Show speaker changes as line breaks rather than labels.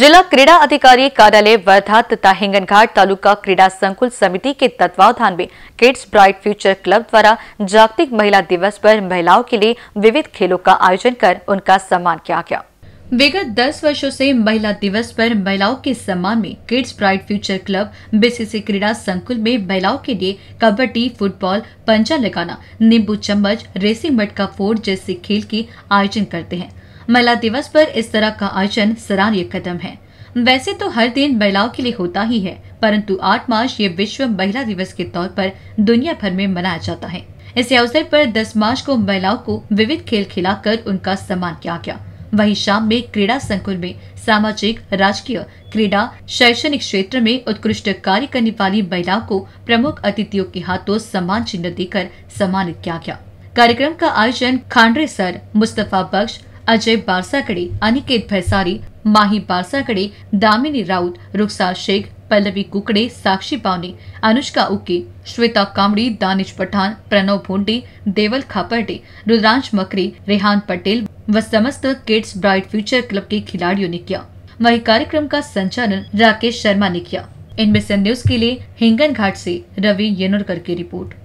जिला क्रीड़ा अधिकारी कार्यालय वर्धा तथा हिंगनघाट तालुका क्रीड़ा संकुल समिति के तत्वावधान में किड्स ब्राइट फ्यूचर क्लब द्वारा जागतिक महिला दिवस पर महिलाओं के लिए विविध खेलों का आयोजन कर उनका सम्मान किया गया विगत 10 वर्षों से महिला दिवस पर महिलाओं के सम्मान में kids bright future club BCC क्रीड़ा संकुल में महिलाओं के लिए कबड्डी फुटबॉल पंजा लगाना नींबू चम्मच रेसिंग मटका फोड़ जैसे खेल के आयोजन करते हैं महिला दिवस पर इस तरह का आयोजन सराहनीय कदम है वैसे तो हर दिन महिलाओं के लिए होता ही है परंतु 8 मार्च ये विश्व महिला दिवस के तौर पर दुनिया भर में मनाया जाता है इस अवसर पर 10 मार्च को महिलाओं को विविध खेल खिलाकर उनका सम्मान किया गया वहीं शाम में क्रीड़ा संकुल में सामाजिक राजकीय क्रीडा शैक्षणिक क्षेत्र में उत्कृष्ट कार्य करने वाली महिलाओं को प्रमुख अतिथियों के हाथों सम्मान चिन्ह देकर सम्मानित किया गया कार्यक्रम का आयोजन खांडरे सर मुस्तफा बख्श अजय बारसाकडे अनिकेत भैसारी माही बारसाकडे दामिनी राऊत रुक्सा शेख पल्लवी कुकडे साक्षी पावने अनुष्का उके श्वेता कामड़ी दानिश पठान प्रणव भोंडे देवल खापर्डे रुद्रांश मकरी रेहान पटेल व समस्त किड्स ब्राइट फ्यूचर क्लब के खिलाड़ियों ने किया वही कार्यक्रम का संचालन राकेश शर्मा ने किया इनमें से न्यूज के लिए हिंगन घाट से रवि येनोरकर की रिपोर्ट